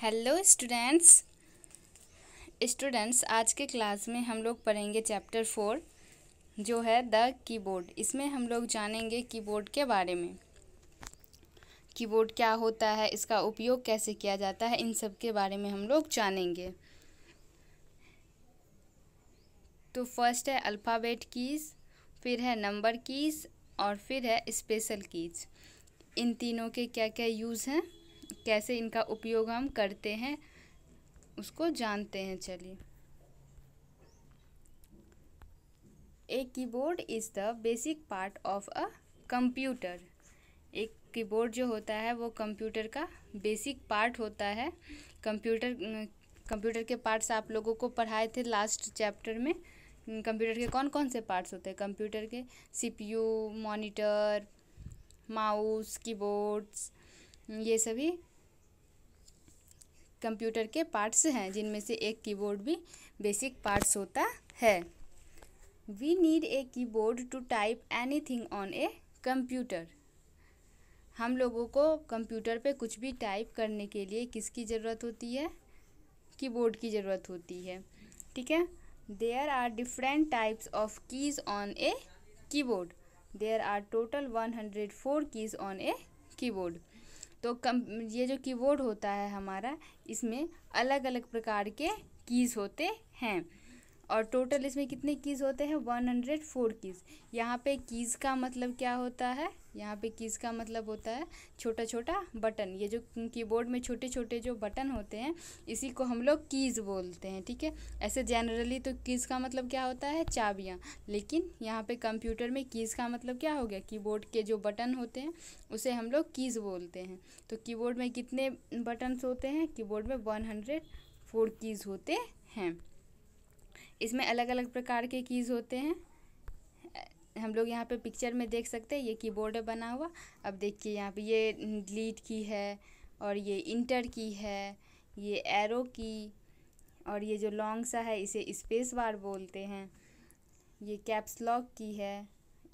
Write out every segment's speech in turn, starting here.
Hello students students आज के class में हम लोग पढ़ेंगे चैप्टर फोर जो है द कीबोर्ड इसमें हम लोग जानेंगे कीबोर्ड के बारे में कीबोर्ड क्या होता है इसका उपयोग कैसे किया जाता है इन सब के बारे में हम लोग जानेंगे तो फर्स्ट है अल्फ़ाबेट कीज़ फिर है नंबर कीज़ और फिर है स्पेशल कीज़ इन तीनों के क्या क्या यूज़ हैं कैसे इनका उपयोग हम करते हैं उसको जानते हैं चलिए a keyboard is the basic part of a computer एक कीबोर्ड जो होता है वो कंप्यूटर का बेसिक पार्ट होता है कंप्यूटर कंप्यूटर के पार्ट्स आप लोगों को पढ़ाए थे लास्ट चैप्टर में कंप्यूटर के कौन कौन से पार्ट्स होते हैं कंप्यूटर के CPU monitor mouse keyboards hmm, ये सभी कंप्यूटर के पार्ट्स हैं जिनमें से एक कीबोर्ड भी बेसिक पार्ट्स होता है we need a keyboard to type anything on a computer हम लोगों को कंप्यूटर पे कुछ भी टाइप करने के लिए किसकी ज़रूरत होती है कीबोर्ड की ज़रूरत होती है ठीक है there are different types of keys on a keyboard there are total one hundred four keys on a keyboard तो कम ये जो कीबोर्ड होता है हमारा इसमें अलग अलग प्रकार के कीज़ होते हैं और टोटल इसमें कितने कीज़ होते हैं वन हंड्रेड फोर कीज़ यहाँ पे कीज़ का मतलब क्या होता है यहाँ पे कीज़ का मतलब होता है छोटा छोटा बटन ये जो कीबोर्ड में छोटे छोटे जो बटन होते हैं इसी को हम लोग कीज़ बोलते हैं ठीक है ऐसे जनरली तो कीज़ का मतलब क्या होता है चाबियाँ लेकिन यहाँ पे कंप्यूटर में कीज़ का मतलब क्या हो गया कीबोर्ड के जो बटन होते हैं उसे हम लोग कीज़ बोलते हैं तो कीबोर्ड में कितने बटन्स होते हैं कीबोर्ड में वन हंड्रेड फोर कीज़ होते हैं इसमें अलग अलग प्रकार के कीज़ होते हैं हम लोग यहाँ पे पिक्चर में देख सकते हैं ये कीबोर्ड है बना हुआ अब देखिए यहाँ पे ये डिलीट की है और ये इंटर की है ये एरो की और ये जो लॉन्ग सा है इसे स्पेस बार बोलते हैं ये कैप्स लॉक की है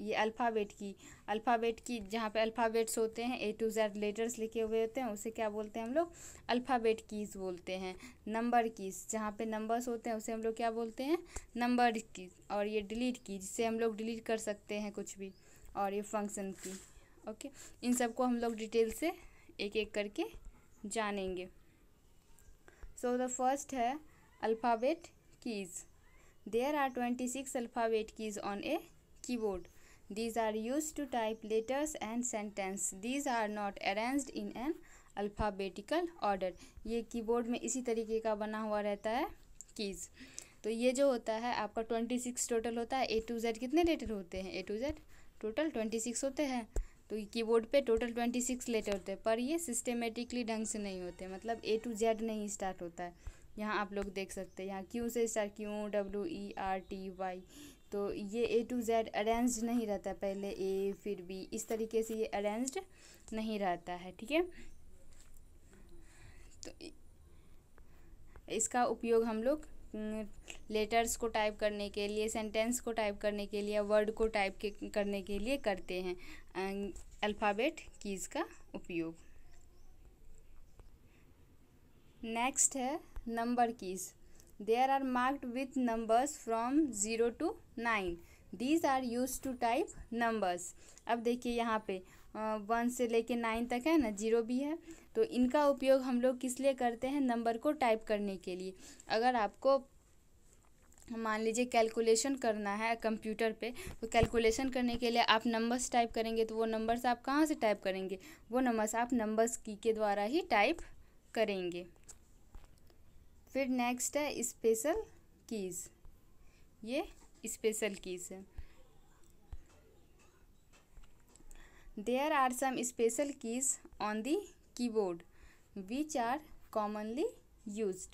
ये अल्फ़ाबेट की अल्फ़ाबेट की जहाँ पे अल्फ़ाबेट्स होते हैं ए टू जेड लेटर्स लिखे हुए होते हैं उसे क्या बोलते हैं हम लोग अल्फ़ाबेट कीज़ बोलते हैं नंबर कीज़ जहाँ पे नंबर्स होते हैं उसे हम लोग क्या बोलते हैं नंबर कीज और ये डिलीट की जिससे हम लोग डिलीट कर सकते हैं कुछ भी और ये फंक्शन की ओके इन सबको हम लोग डिटेल से एक एक करके जानेंगे सो द फर्स्ट है alphabet keys there are twenty six alphabet keys on a keyboard These are used to type letters and sentence. These are not arranged in an alphabetical order. ये keyboard में इसी तरीके का बना हुआ रहता है कीज़ तो ये जो होता है आपका ट्वेंटी सिक्स टोटल होता है ए टू जेड कितने लेटर होते हैं A to Z total twenty six होते हैं तो कीबोर्ड पे टोटल ट्वेंटी सिक्स लेटर होते हैं पर ये सिस्टमेटिकली ढंग से नहीं होते मतलब ए टू जेड नहीं स्टार्ट होता है यहाँ आप लोग देख सकते हैं यहाँ क्यू से start Q W E R T Y तो ये ए टू जेड अरेंज नहीं रहता पहले ए फिर बी इस तरीके से ये अरेंज नहीं रहता है ठीक है तो इसका उपयोग हम लोग लेटर्स को टाइप करने के लिए सेंटेंस को टाइप करने के लिए वर्ड को टाइप के करने के लिए करते हैं अल्फ़ाबेट अं, कीज़ का उपयोग नेक्स्ट है number keys There are marked with numbers from zero to nine These are used to type numbers. अब देखिए यहाँ पे वन से लेके नाइन तक है ना जीरो भी है तो इनका उपयोग हम लोग किस लिए करते हैं नंबर को टाइप करने के लिए अगर आपको मान लीजिए कैलकुलेशन करना है कंप्यूटर पे तो कैलकुलेशन करने के लिए आप नंबर्स टाइप करेंगे तो वो नंबर्स आप कहाँ से टाइप करेंगे वो नंबर्स आप नंबर्स की के द्वारा ही टाइप करेंगे फिर नेक्स्ट है स्पेशल कीज़ ये स्पेशल कीज़ है there are some special keys on the keyboard which are commonly use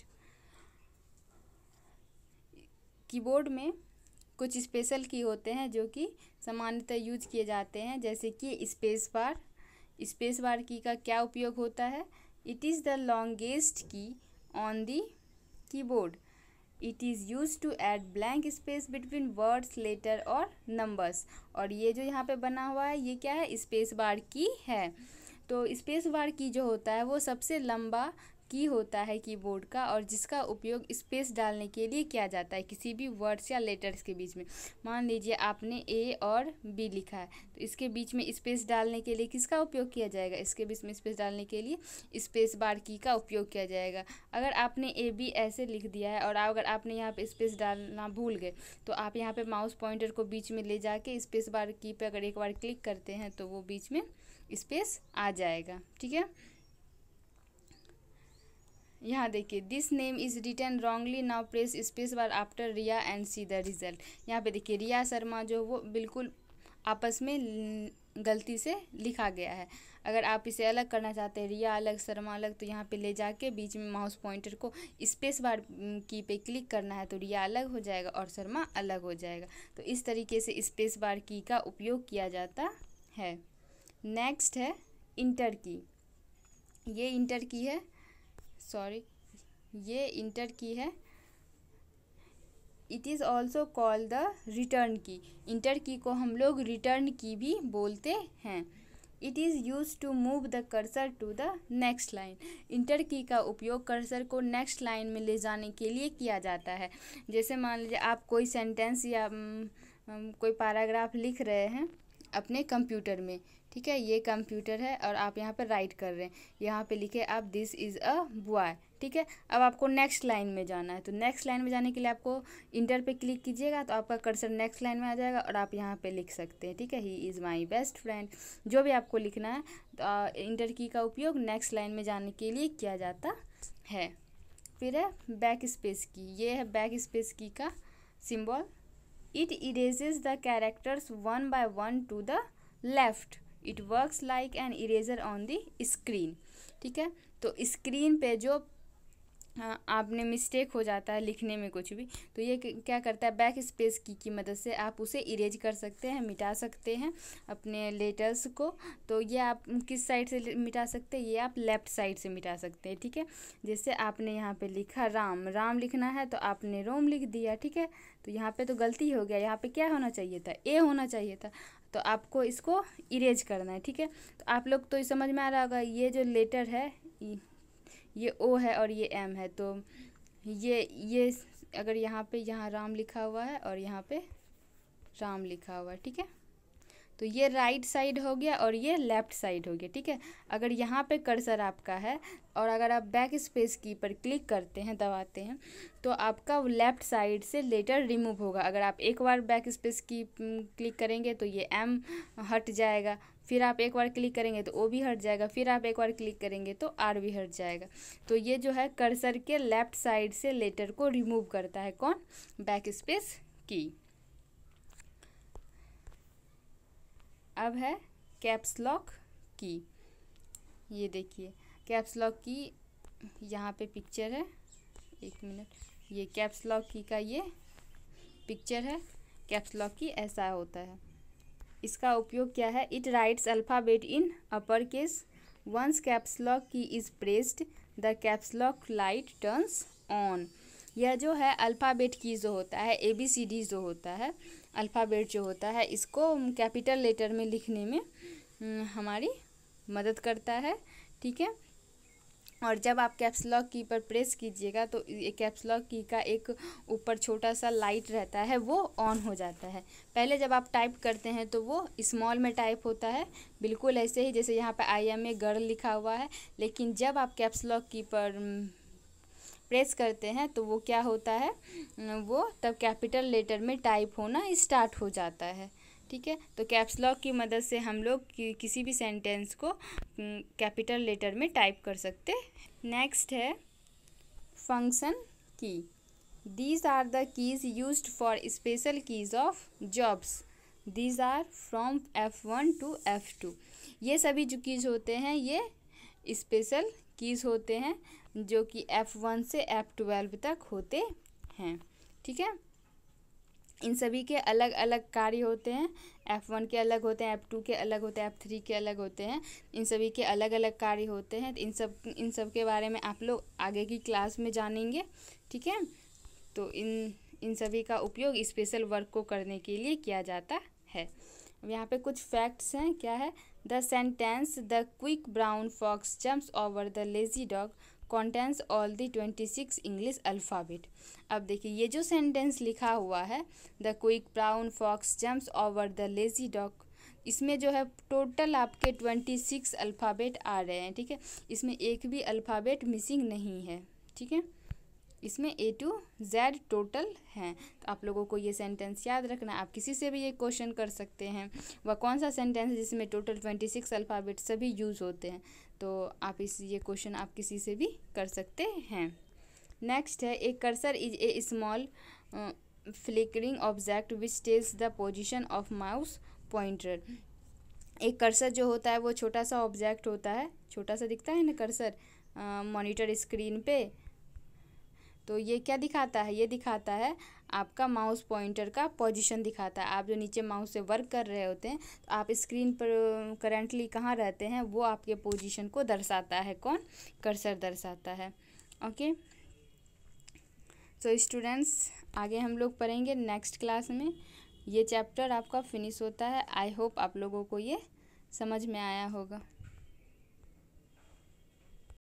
keyboard में कुछ स्पेशल की होते हैं जो कि सामान्यतः यूज किए जाते हैं जैसे कि स्पेस बार स्पेस बार की का क्या उपयोग होता है it is the longest key on the keyboard it is use to add blank space between words letter और नंबर्स और ये जो यहाँ पे बना हुआ है ये क्या है स्पेस बार की है तो स्पेस बार की जो होता है वो सबसे लंबा की होता है कीबोर्ड का और जिसका उपयोग स्पेस डालने के लिए किया जाता है किसी भी वर्ड्स या लेटर्स के बीच में मान लीजिए आपने ए और बी लिखा है तो इसके बीच में स्पेस डालने के लिए किसका उपयोग किया जाएगा इसके बीच में स्पेस डालने के लिए स्पेस बार की का उपयोग किया जाएगा अगर आपने ए बी ऐसे लिख दिया है और अगर आपने यहाँ पर स्पेस डालना भूल गए तो आप यहाँ पर माउस पॉइंटर को बीच में ले जाके स्पेस बार की पर अगर एक बार क्लिक करते हैं तो वो बीच में स्पेस आ जाएगा ठीक है यहाँ देखिए this name is written wrongly now press space bar after Riya and see the result यहाँ पे देखिए रिया शर्मा जो वो बिल्कुल आपस में गलती से लिखा गया है अगर आप इसे अलग करना चाहते हैं रिया अलग शर्मा अलग तो यहाँ पे ले जाके बीच में माउस पॉइंटर को स्पेस बार की पे क्लिक करना है तो रिया अलग हो जाएगा और शर्मा अलग हो जाएगा तो इस तरीके से स्पेस बार की का उपयोग किया जाता है नेक्स्ट है इंटर की ये इंटर की है सॉरी ये इंटर की है it is also call the return key enter key को हम लोग रिटर्न की भी बोलते हैं it is use to move the cursor to the next line enter key का उपयोग कर्सर को नेक्स्ट लाइन में ले जाने के लिए किया जाता है जैसे मान लीजिए आप कोई सेंटेंस या हम्म, हम्म, कोई पैराग्राफ लिख रहे हैं अपने कंप्यूटर में ठीक है ये कंप्यूटर है और आप यहाँ पर राइट कर रहे हैं यहाँ पे लिखे आप दिस इज़ अ बॉय ठीक है अब आपको नेक्स्ट लाइन में जाना है तो नेक्स्ट लाइन में जाने के लिए आपको इंटर पे क्लिक कीजिएगा तो आपका कर्सर नेक्स्ट लाइन में आ जाएगा और आप यहाँ पे लिख सकते हैं ठीक है he is my best friend जो भी आपको लिखना है तो इंटर की का उपयोग नेक्स्ट लाइन में जाने के लिए किया जाता है फिर है बैक स्पेस की ये है बैक स्पेस की का symbol it erases the characters one by one to the left it works like an eraser on the screen ठीक है तो स्क्रीन पे जो हाँ, आपने मिस्टेक हो जाता है लिखने में कुछ भी तो ये क्या करता है बैक स्पेस की की मदद से आप उसे इरेज कर सकते हैं मिटा सकते हैं अपने लेटर्स को तो ये आप किस साइड से मिटा सकते हैं ये आप लेफ़्ट साइड से मिटा सकते हैं ठीक है जैसे आपने यहाँ पे लिखा राम राम लिखना है तो आपने रोम लिख दिया ठीक है तो यहाँ पर तो गलती हो गया यहाँ पर क्या होना चाहिए था ए होना चाहिए था तो आपको इसको इरेज करना है ठीक है तो आप लोग तो समझ में आ रहा होगा ये जो लेटर है ये ओ है और ये एम है तो ये ये अगर यहाँ पे यहाँ राम लिखा हुआ है और यहाँ पे राम लिखा हुआ है ठीक है तो ये राइट साइड हो गया और ये लेफ्ट साइड हो गया ठीक है अगर यहाँ पे कर्सर आपका है और अगर आप बैक स्पेस की पर क्लिक करते हैं दबाते हैं तो आपका लेफ्ट साइड से लेटर रिमूव होगा अगर आप एक बार बैक स्पेस की क्लिक करेंगे तो ये एम हट जाएगा फिर आप एक बार क्लिक करेंगे तो ओ भी हट जाएगा फिर आप एक बार क्लिक करेंगे तो आर भी हट जाएगा तो ये जो है कर्सर के लेफ्ट साइड से लेटर को रिमूव करता है कौन बैक स्पेस की अब है कैप्स लॉक की ये देखिए कैप्स लॉक की यहाँ पे पिक्चर है एक मिनट ये कैप्स लॉक की का ये पिक्चर है कैप्स लॉक की ऐसा होता है इसका उपयोग क्या है it writes alphabet in upper case once caps lock key is pressed the caps lock light turns on यह जो है अल्फ़ाबेट की जो होता है ए बी सी डी जो होता है अल्फ़ाबेट जो होता है इसको कैपिटल लेटर में लिखने में हम्म, हमारी मदद करता है ठीक है और जब आप कैप्स लॉक की पर प्रेस कीजिएगा तो कैप्स लॉक की का एक ऊपर छोटा सा लाइट रहता है वो ऑन हो जाता है पहले जब आप टाइप करते हैं तो वो स्मॉल में टाइप होता है बिल्कुल ऐसे ही जैसे यहाँ पर आई एम ए गर्ल लिखा हुआ है लेकिन जब आप कैप्स लॉक की पर प्रेस करते हैं तो वो क्या होता है वो तब कैपिटल लेटर में टाइप होना स्टार्ट हो जाता है ठीक है तो कैप्स लॉक की मदद से हम लोग कि, किसी भी सेंटेंस को कैपिटल लेटर में टाइप कर सकते नेक्स्ट है function key these are the keys use for special keys of jobs these are from F one to F two ये सभी जो कीज़ होते हैं ये स्पेशल कीज़ होते हैं जो कि एफ़ वन से एफ़ ट्वेल्व तक होते हैं ठीक है इन सभी के अलग अलग कार्य होते हैं एफ़ वन के अलग होते हैं एफ़ टू के अलग होते हैं एफ़ थ्री के अलग होते हैं इन सभी के अलग अलग कार्य होते हैं इन सब इन सब के बारे में आप लोग आगे की क्लास में जानेंगे ठीक है तो इन इन सभी का उपयोग स्पेशल वर्क को करने के लिए किया जाता है यहाँ पे कुछ फैक्ट्स हैं क्या है the sentence the quick brown fox jumps over the lazy dog contains all the twenty six English alphabet अब देखिए ये जो सेंटेंस लिखा हुआ है the quick brown fox jumps over the lazy dog इसमें जो है टोटल आपके ट्वेंटी सिक्स अल्फ़ाबेट आ रहे हैं ठीक है इसमें एक भी अल्फ़ाबेट मिसिंग नहीं है ठीक है इसमें ए टू जेड टोटल हैं तो आप लोगों को ये सेंटेंस याद रखना आप किसी से भी ये क्वेश्चन कर सकते हैं वह कौन सा सेंटेंस जिसमें टोटल ट्वेंटी सिक्स अल्फ़ाबेट सभी यूज़ होते हैं तो आप इस ये क्वेश्चन आप किसी से भी कर सकते हैं नेक्स्ट है a cursor is a small flickering object which tells the position of mouse pointer एक कर्सर जो होता है वो छोटा सा ऑब्जेक्ट होता है छोटा सा दिखता है ना कर्सर मॉनिटर स्क्रीन पे तो ये क्या दिखाता है ये दिखाता है आपका माउस पॉइंटर का पोजीशन दिखाता है आप जो नीचे माउस से वर्क कर रहे होते हैं तो आप स्क्रीन पर करेंटली कहाँ रहते हैं वो आपके पोजीशन को दर्शाता है कौन कर्सर दर्शाता है ओके सो स्टूडेंट्स आगे हम लोग पढ़ेंगे नेक्स्ट क्लास में ये चैप्टर आपका फिनिश होता है आई होप आप लोगों को ये समझ में आया होगा